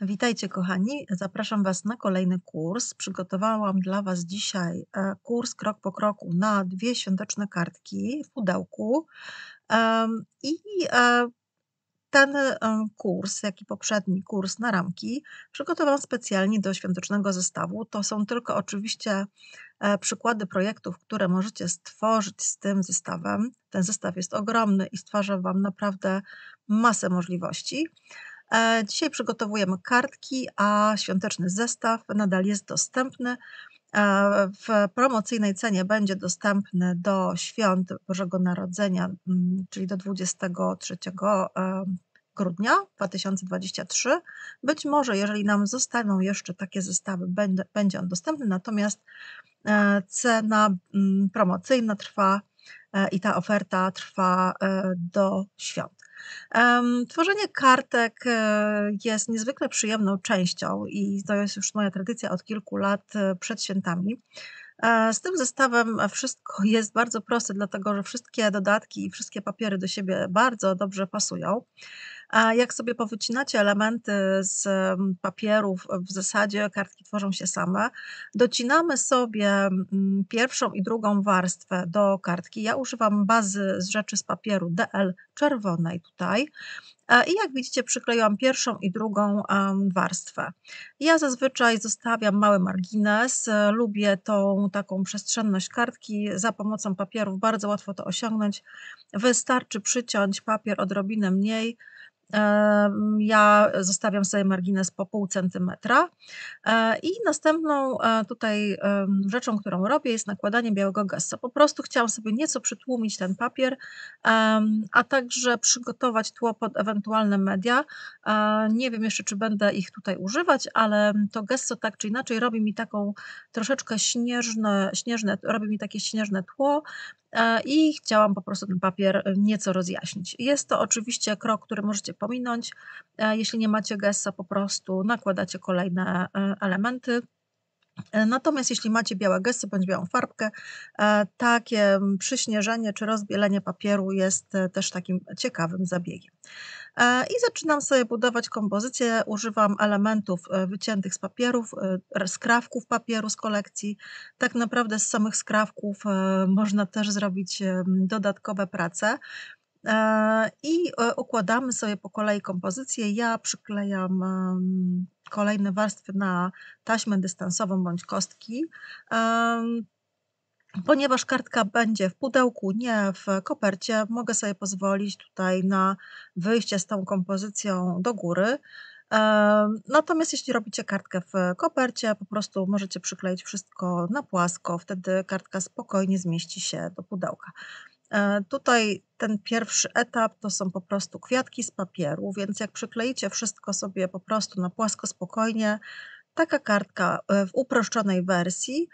Witajcie kochani, zapraszam Was na kolejny kurs. Przygotowałam dla Was dzisiaj e, kurs krok po kroku na dwie świąteczne kartki w pudełku i e, ten e, kurs, jak i poprzedni kurs na ramki, przygotowałam specjalnie do świątecznego zestawu. To są tylko oczywiście e, przykłady projektów, które możecie stworzyć z tym zestawem. Ten zestaw jest ogromny i stwarza Wam naprawdę masę możliwości. E, dzisiaj przygotowujemy kartki, a świąteczny zestaw nadal jest dostępny w promocyjnej cenie będzie dostępny do świąt Bożego Narodzenia, mm, czyli do 23 e, grudnia 2023. Być może, jeżeli nam zostaną jeszcze takie zestawy, będzie on dostępny, natomiast e, cena mm, promocyjna trwa e, i ta oferta trwa do świąt tworzenie kartek e, jest niezwykle przyjemną częścią i to jest już moja tradycja od kilku lat e, przed świętami. E, z tym zestawem wszystko jest bardzo proste, dlatego że wszystkie dodatki i wszystkie papiery do siebie bardzo dobrze pasują. A jak sobie powycinacie elementy z papierów, e, w zasadzie kartki tworzą się same. Docinamy sobie mm, pierwszą i drugą warstwę do kartki. Ja używam bazy z rzeczy z papieru DL czerwonej tutaj. E, I jak widzicie, przykleiłam pierwszą i drugą warstwę. Ja zazwyczaj zostawiam mały margines, e, lubię tą taką przestrzenność kartki, za pomocą papierów bardzo łatwo to osiągnąć. Wystarczy przyciąć papier odrobinę mniej, ja zostawiam sobie margines po pół centymetra e, i następną e, tutaj rzeczą, którą robię jest nakładanie białego gesso. Po prostu chciałam sobie nieco przytłumić ten papier, a także przygotować tło pod ewentualne media. E, nie wiem jeszcze, czy będę ich tutaj używać, ale to gesso tak czy inaczej robi mi taką troszeczkę śnieżne, śnieżne robi mi takie śnieżne tło i chciałam po prostu ten papier nieco rozjaśnić. Jest to oczywiście krok, który możecie pominąć. E, jeśli nie macie gessa, po prostu nakładacie kolejne e, elementy. E, natomiast jeśli macie białe gesty bądź białą farbkę, takie przyśnieżenie czy rozbielenie papieru jest też takim ciekawym zabiegiem. I zaczynam sobie budować kompozycję. Używam elementów wyciętych z papierów, skrawków papieru z kolekcji. Tak naprawdę z samych skrawków można też zrobić dodatkowe prace. E, I e, układamy sobie po kolei kompozycję. Ja przyklejam kolejne warstwy na taśmę dystansową bądź kostki. Ponieważ kartka będzie w pudełku, nie w kopercie, mogę sobie pozwolić tutaj na wyjście z tą kompozycją do góry. Natomiast jeśli robicie kartkę w kopercie, po prostu możecie przykleić wszystko na płasko, wtedy kartka spokojnie zmieści się do pudełka. E, tutaj ten pierwszy etap to są po prostu kwiatki z papieru, więc jak przykleicie wszystko sobie po prostu na płasko, spokojnie, taka kartka e, w uproszczonej wersji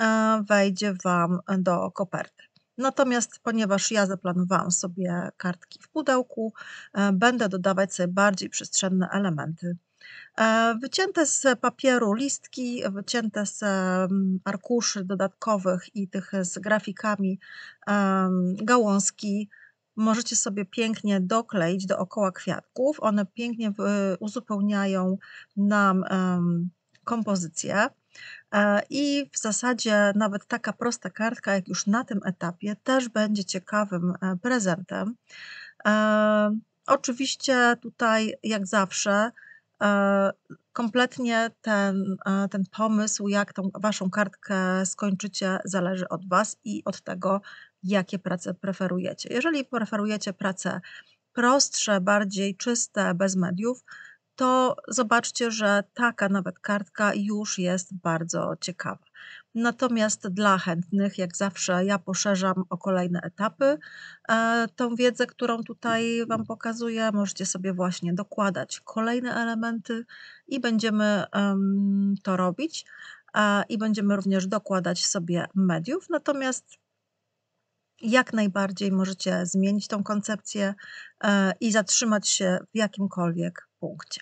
e, wejdzie Wam do koperty. Natomiast ponieważ ja zaplanowałam sobie kartki w pudełku, będę dodawać sobie bardziej przestrzenne elementy E, wycięte z papieru listki, wycięte z mm, arkuszy dodatkowych i tych z grafikami gałązki możecie sobie pięknie dokleić dookoła kwiatków. One pięknie uzupełniają nam kompozycję. E, I w zasadzie nawet taka prosta kartka, jak już na tym etapie, też będzie ciekawym e, prezentem. Oczywiście tutaj, jak zawsze, E, kompletnie ten, e, ten pomysł, jak tą waszą kartkę skończycie, zależy od was i od tego, jakie prace preferujecie. Jeżeli preferujecie prace prostsze, bardziej czyste, bez mediów, to zobaczcie, że taka nawet kartka już jest bardzo ciekawa. Natomiast dla chętnych, jak zawsze, ja poszerzam o kolejne etapy e, tą wiedzę, którą tutaj Wam pokazuję. Możecie sobie właśnie dokładać kolejne elementy i będziemy to robić. E, I będziemy również dokładać sobie mediów. Natomiast jak najbardziej możecie zmienić tą koncepcję e, i zatrzymać się w jakimkolwiek punkcie.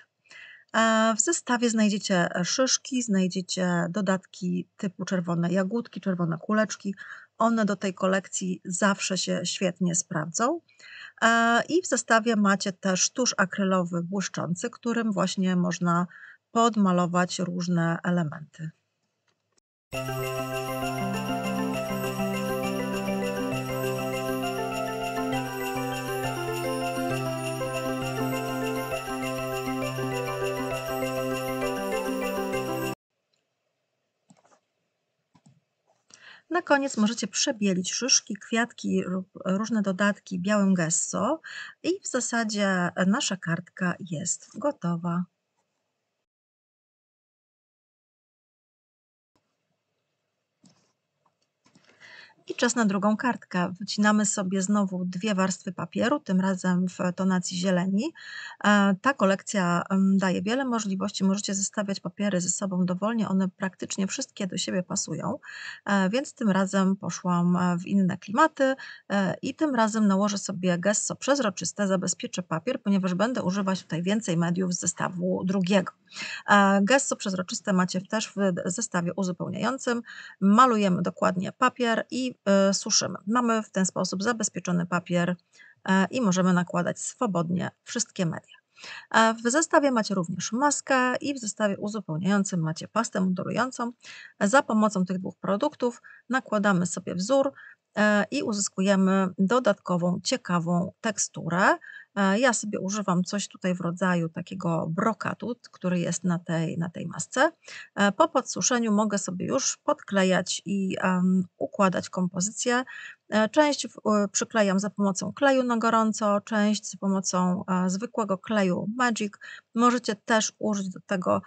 W zestawie znajdziecie e, szyszki, znajdziecie dodatki typu czerwone jagódki, czerwone kuleczki. One do tej kolekcji zawsze się świetnie sprawdzą. E, I w zestawie macie też tusz akrylowy błyszczący, którym właśnie można podmalować różne elementy. Na koniec możecie przebielić szyszki, kwiatki różne dodatki białym gesso i w zasadzie nasza kartka jest gotowa. I czas na drugą kartkę. Wycinamy sobie znowu dwie warstwy papieru, tym razem w tonacji zieleni. E, ta kolekcja daje wiele możliwości. Możecie zestawiać papiery ze sobą dowolnie, one praktycznie wszystkie do siebie pasują, e, więc tym razem poszłam e, w inne klimaty i tym razem nałożę sobie gesso przezroczyste, zabezpieczę papier, ponieważ będę używać tutaj więcej mediów z zestawu drugiego. Gesso przezroczyste macie też w zestawie uzupełniającym. Malujemy dokładnie papier i Y, suszymy. Mamy w ten sposób zabezpieczony papier y, i możemy nakładać swobodnie wszystkie media. Y, w zestawie macie również maskę i w zestawie uzupełniającym macie pastę modulującą. Za pomocą tych dwóch produktów nakładamy sobie wzór i uzyskujemy dodatkową, ciekawą teksturę, E, ja sobie używam coś tutaj w rodzaju takiego brokatu, który jest na tej, na tej masce. E, po podsuszeniu mogę sobie już podklejać i um, układać kompozycję. E, część przyklejam za pomocą kleju na gorąco, część za pomocą zwykłego kleju Magic. Możecie też użyć do tego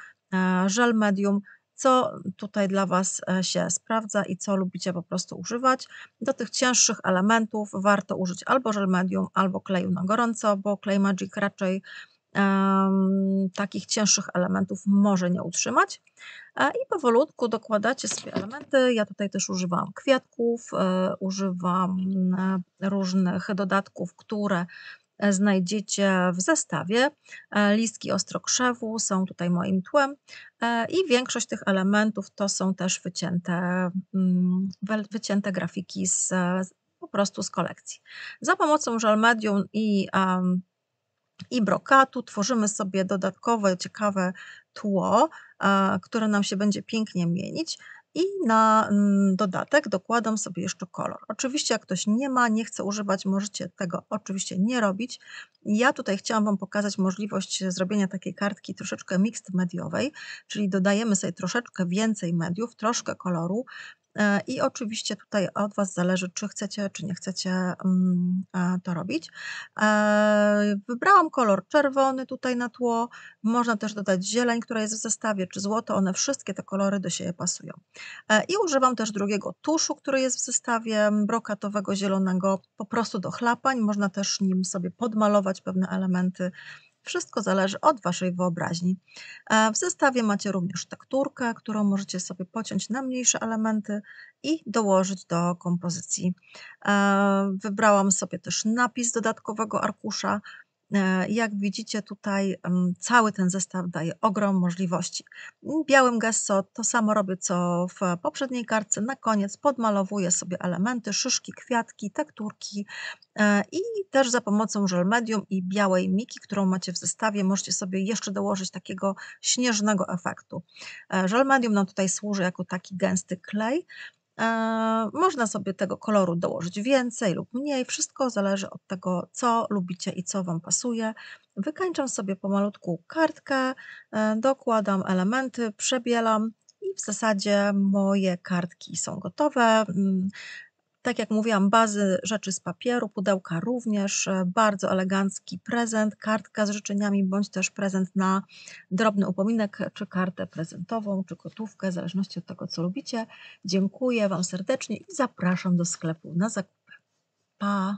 żel medium co tutaj dla Was e, się sprawdza i co lubicie po prostu używać. Do tych cięższych elementów warto użyć albo żel medium, albo kleju na gorąco, bo klej Magic raczej um, takich cięższych elementów może nie utrzymać. E, I powolutku dokładacie sobie elementy. Ja tutaj też używam kwiatków, e, używam różnych dodatków, które znajdziecie w zestawie. E, listki ostrokrzewu są tutaj moim tłem e, i większość tych elementów to są też wycięte, mm, wycięte grafiki z, po prostu z kolekcji. Za pomocą Żalmedium i i brokatu tworzymy sobie dodatkowe, ciekawe tło, e, które nam się będzie pięknie mienić. I na mm, dodatek dokładam sobie jeszcze kolor. Oczywiście jak ktoś nie ma, nie chce używać, możecie tego oczywiście nie robić. Ja tutaj chciałam Wam pokazać możliwość zrobienia takiej kartki troszeczkę mixed mediowej, czyli dodajemy sobie troszeczkę więcej mediów, troszkę koloru, E, I oczywiście tutaj od Was zależy, czy chcecie, czy nie chcecie mm, e, to robić. E, wybrałam kolor czerwony tutaj na tło. Można też dodać zieleń, która jest w zestawie, czy złoto. One wszystkie te kolory do siebie pasują. I używam też drugiego tuszu, który jest w zestawie brokatowego, zielonego, po prostu do chlapań. Można też nim sobie podmalować pewne elementy wszystko zależy od Waszej wyobraźni. E, w zestawie macie również tekturkę, którą możecie sobie pociąć na mniejsze elementy i dołożyć do kompozycji. E, wybrałam sobie też napis dodatkowego arkusza, E, jak widzicie tutaj cały ten zestaw daje ogrom możliwości. Białym gesso to samo robię co w poprzedniej kartce. Na koniec podmalowuję sobie elementy, szyszki, kwiatki, tekturki e, i też za pomocą żel medium i białej miki, którą macie w zestawie, możecie sobie jeszcze dołożyć takiego śnieżnego efektu. Żel e, medium nam tutaj służy jako taki gęsty klej, E, można sobie tego koloru dołożyć więcej lub mniej, wszystko zależy od tego, co lubicie i co Wam pasuje. Wykańczam sobie pomalutku kartkę, e, dokładam elementy, przebielam i w zasadzie moje kartki są gotowe. Mm, tak jak mówiłam, bazy rzeczy z papieru, pudełka również, e, bardzo elegancki prezent, kartka z życzeniami, bądź też prezent na drobny upominek, czy kartę prezentową, czy kotówkę, w zależności od tego, co lubicie. Dziękuję Wam serdecznie i zapraszam do sklepu na zakupy. Pa!